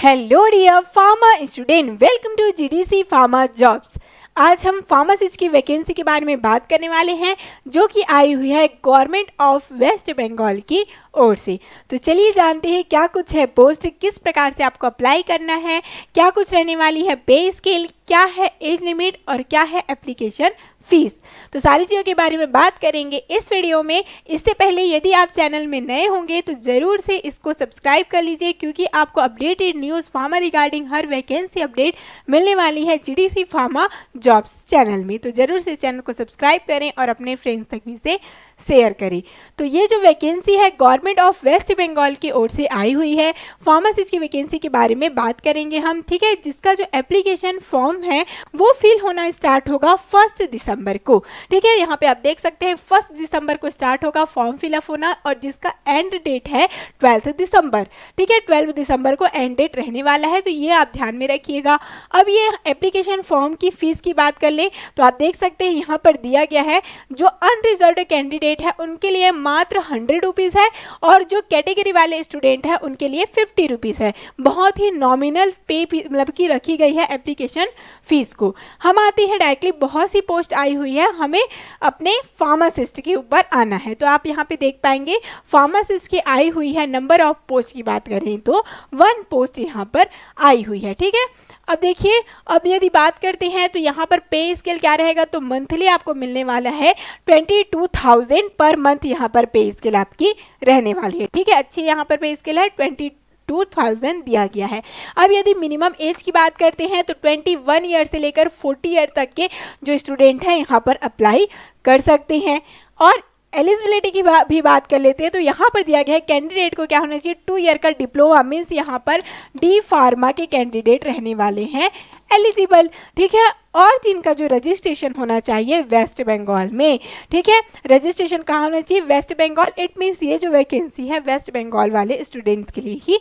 Hello dear farmer student, welcome to GDC Farmer Jobs. आज हम pharmacist की vacancy के बारे में बात करने वाले हैं जो कि आई हुई है गवर्नमेंट ऑफ वेस्ट बंगाल की ओर से तो चलिए जानते हैं क्या कुछ है पोस्ट किस प्रकार से आपको अप्लाई करना है क्या कुछ रहने वाली है पे स्केल क्या है एज लिमिट और क्या है एप्लीकेशन फीस तो सारी चीज़ों के बारे में बात करेंगे इस वीडियो में इससे पहले यदि आप चैनल में नए होंगे तो ज़रूर से इसको सब्सक्राइब कर लीजिए क्योंकि आपको अपडेटेड न्यूज़ फार्मा रिगार्डिंग हर वैकेंसी अपडेट मिलने वाली है जी फार्मा जॉब्स चैनल में तो ज़रूर से चैनल को सब्सक्राइब करें और अपने फ्रेंड्स तक भी इसे शेयर करें तो ये जो वैकेंसी है गवर्नमेंट ऑफ वेस्ट बंगाल की ओर से आई हुई है फार्मासिस्ट की वैकेंसी के बारे में बात करेंगे हम ठीक है जिसका जो एप्लीकेशन फॉर्म है वो फिल होना स्टार्ट होगा फर्स्ट दिसंबर को ठीक है यहाँ पे आप देख सकते हैं फर्स्ट दिसंबर को स्टार्ट होगा फॉर्म फिलअप होना और जिसका एंड डेट है ट्वेल्थ दिसंबर ठीक है ट्वेल्व दिसंबर को एंड डेट रहने वाला है तो ये आप ध्यान में रखिएगा अब ये एप्लीकेशन फॉर्म की फीस की बात कर ले तो आप देख सकते हैं यहाँ पर दिया गया है जो अनरिजर्व कैंडिडेट है उनके लिए मात्र हंड्रेड रुपीज़ है और जो कैटेगरी वाले स्टूडेंट हैं उनके लिए फिफ्टी रुपीज़ है बहुत ही नॉमिनल पे मतलब की रखी गई है एप्लीकेशन फ़ीस को हम आते हैं डायरेक्टली बहुत सी पोस्ट आई हुई है हमें अपने फार्मासिस्ट के ऊपर आना है तो आप यहाँ पे देख पाएंगे फार्मासिस्ट की आई हुई है नंबर ऑफ पोस्ट की बात करें तो वन पोस्ट यहाँ पर आई हुई है ठीक है अब देखिए अब यदि बात करते हैं तो यहाँ पर पे स्केल क्या रहेगा तो मंथली आपको मिलने वाला है ट्वेंटी टू थाउजेंड पर मंथ यहाँ पर पे स्केल आपकी रहने वाली है ठीक है अच्छी यहाँ पर पे स्केल है ट्वेंटी टू थाउजेंड दिया गया है अब यदि मिनिमम एज की बात करते हैं तो ट्वेंटी वन ईयर से लेकर फोर्टी ईयर तक के जो स्टूडेंट हैं यहाँ पर अप्लाई कर सकते हैं और एलिजिबिलिटी की बा, भी बात कर लेते हैं तो यहाँ पर दिया गया है कैंडिडेट को क्या होना चाहिए टू ईयर का डिप्लोमा मीन्स यहाँ पर डी फार्मा के कैंडिडेट रहने वाले हैं एलिजिबल ठीक है और जिनका जो रजिस्ट्रेशन होना चाहिए वेस्ट बंगाल में ठीक है रजिस्ट्रेशन कहाँ होना चाहिए वेस्ट बंगाल इट मीन्स ये जो वैकेंसी है वेस्ट बंगाल वाले स्टूडेंट्स के लिए ही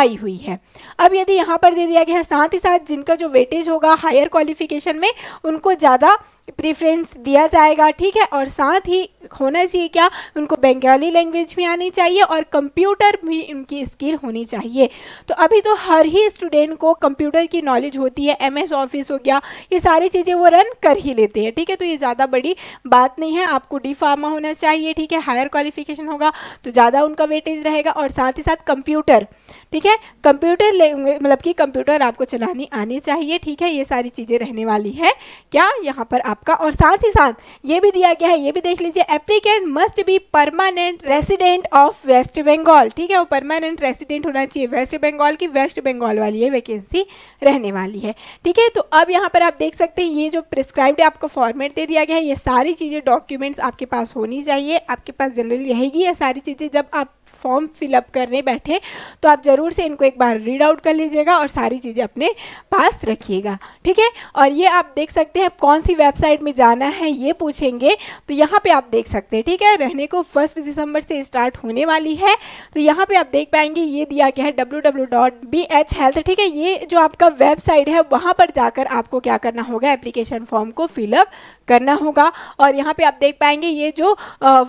आई हुई है अब यदि यहाँ पर दे दिया गया है साथ ही साथ जिनका जो वेटेज होगा हायर क्वालिफिकेशन में उनको ज़्यादा प्रेफरेंस दिया जाएगा ठीक है और साथ ही होना चाहिए क्या उनको बंगाली लैंग्वेज भी आनी चाहिए और कंप्यूटर भी उनकी स्किल होनी चाहिए तो अभी तो हर ही स्टूडेंट को कंप्यूटर की नॉलेज होती है एम ऑफिस हो गया ये सारी चीज़ें वो रन कर ही लेते हैं ठीक है तो ये ज़्यादा बड़ी बात नहीं है आपको डी फार्मा होना चाहिए ठीक है हायर क्वालिफिकेशन होगा तो ज़्यादा उनका वेटेज रहेगा और साथ ही साथ कंप्यूटर ठीक है कंप्यूटर मतलब कि कंप्यूटर आपको चलानी आनी चाहिए ठीक है ये सारी चीज़ें रहने वाली है क्या यहाँ पर आपका और साथ ही साथ ये भी दिया गया है ये भी देख लीजिए applicant must be permanent resident of West Bengal ठीक है वो परमानेंट रेसिडेंट होना चाहिए वेस्ट बंगाल की वेस्ट बंगाल वाली है वैकेंसी रहने वाली है ठीक है तो अब यहाँ पर आप देख सकते हैं ये जो प्रिस्क्राइब्ड आपको फॉर्मेट दे दिया गया है ये सारी चीज़ें डॉक्यूमेंट्स आपके पास होनी चाहिए आपके पास जनरली रहेगी ये सारी चीज़ें जब आप फॉर्म फिलअप करने बैठे तो आप ज़रूर से इनको एक बार रीड आउट कर लीजिएगा और सारी चीज़ें अपने पास रखिएगा ठीक है और ये आप देख सकते हैं कौन सी वेबसाइट में जाना है ये पूछेंगे तो यहाँ पे आप देख देख सकते हैं ठीक है रहने को फर्स्ट दिसंबर से स्टार्ट होने वाली है तो यहाँ पे आप देख पाएंगे ये दिया गया है W W dot B H health ठीक है ये जो आपका वेबसाइट है वहाँ पर जाकर आपको क्या करना होगा एप्लीकेशन फॉर्म को फिलअप करना होगा और यहाँ पे आप देख पाएंगे ये जो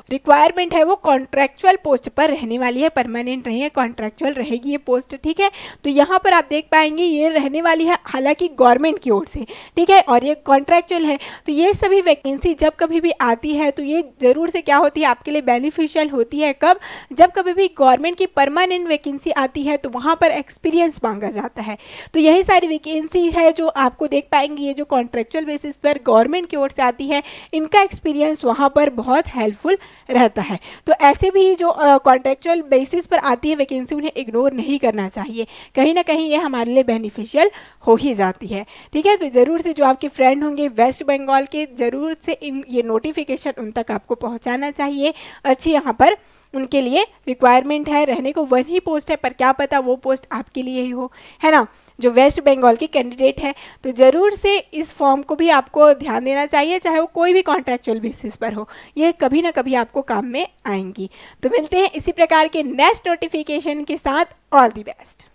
रिक्वायरमेंट है वो कॉन्ट्रेक्चुअल पोस्ट पर रहने वाली है परमानेंट रही है कॉन्ट्रेक्चुअल रहेगी ये पोस्ट ठीक है तो यहाँ पर आप देख पाएंगे ये रहने वाली है हालांकि गवर्नमेंट की ओर से ठीक है और ये कॉन्ट्रेक्चुअल है तो ये सभी वैकेंसी जब कभी भी आती है तो ये ज़रूर से क्या होती है आपके लिए बेनिफिशियल होती है कब जब कभी भी गवर्नमेंट की परमानेंट वैकेंसी आती है तो वहाँ पर एक्सपीरियंस मांगा जाता है तो यही सारी वैकेंसी है जो आपको देख पाएंगी ये जो कॉन्ट्रेक्चुअल बेसिस पर गवर्नमेंट की ओर से आती है इनका एक्सपीरियंस वहाँ पर बहुत हेल्पफुल रहता है तो ऐसे भी जो कॉन्ट्रेक्चुअल बेसिस पर आती है वैकेंसी उन्हें इग्नोर नहीं करना चाहिए कहीं ना कहीं ये हमारे लिए बेनिफिशियल हो ही जाती है ठीक है तो ज़रूर से जो आपके फ्रेंड होंगे वेस्ट बंगाल के ज़रूर से इन ये नोटिफिकेशन उन तक आपको पहुंचाना चाहिए अच्छी यहाँ पर उनके लिए रिक्वायरमेंट है रहने को वन ही पोस्ट है पर क्या पता वो पोस्ट आपके लिए ही हो है ना जो वेस्ट बंगाल के कैंडिडेट है तो ज़रूर से इस फॉर्म को भी आपको ध्यान देना चाहिए चाहे वो कोई भी कॉन्ट्रेक्चुअल बेसिस पर हो ये कभी ना कभी आपको काम में आएंगी तो मिलते हैं इसी प्रकार के नेक्स्ट नोटिफिकेशन के साथ ऑल दी बेस्ट